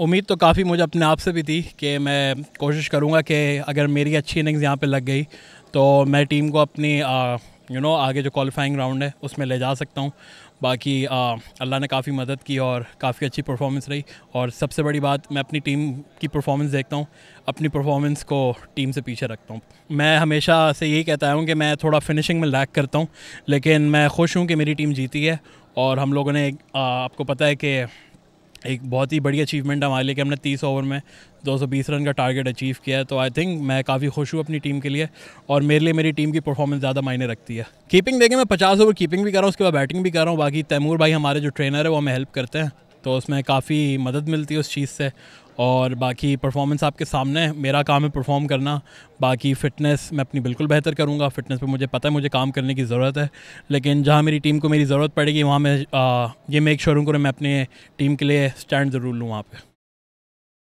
उम्मीद तो काफ़ी मुझे अपने आप से भी थी कि मैं कोशिश करूँगा कि अगर मेरी अच्छी इनिंग्स यहाँ पे लग गई तो मैं टीम को अपनी यू नो आगे जो क्वालिफाइंग राउंड है उसमें ले जा सकता हूँ बाकी अल्लाह ने काफ़ी मदद की और काफ़ी अच्छी परफॉर्मेंस रही और सबसे बड़ी बात मैं अपनी टीम की परफॉर्मेंस देखता हूँ अपनी परफॉर्मेंस को टीम से पीछे रखता हूँ मैं हमेशा से यही कहता हूँ कि मैं थोड़ा फिनिशिंग में लैक करता हूँ लेकिन मैं खुश हूँ कि मेरी टीम जीती है और हम लोगों ने आ, आपको पता है कि एक बहुत ही बड़ी अचीवमेंट हमारे लिए कि हमने 30 ओवर में 220 रन का टारगेट अचीव किया है तो आई थिंक मैं काफ़ी खुश हूँ अपनी टीम के लिए और मेरे लिए मेरी टीम की परफॉर्मेंस ज़्यादा मायने रखती है कीपिंग देखें मैं 50 ओवर कीपिंग भी कर रहा हूँ उसके बाद बैटिंग भी कर रहा हूँ बाकी तैमूर भाई हमारे जो ट्रेनर है वो हमें हेल्प करते हैं तो उसमें काफ़ी मदद मिलती है उस चीज़ से और बाकी परफॉर्मेंस आपके सामने है मेरा काम है परफॉर्म करना बाकी फ़िटनेस मैं अपनी बिल्कुल बेहतर करूँगा फ़िटनेस पे मुझे पता है मुझे काम करने की ज़रूरत है लेकिन जहाँ मेरी टीम को मेरी ज़रूरत पड़ेगी वहाँ मैं ये मेक श्योर करूँ मैं अपने टीम के लिए स्टैंड ज़रूर लूँ वहाँ पर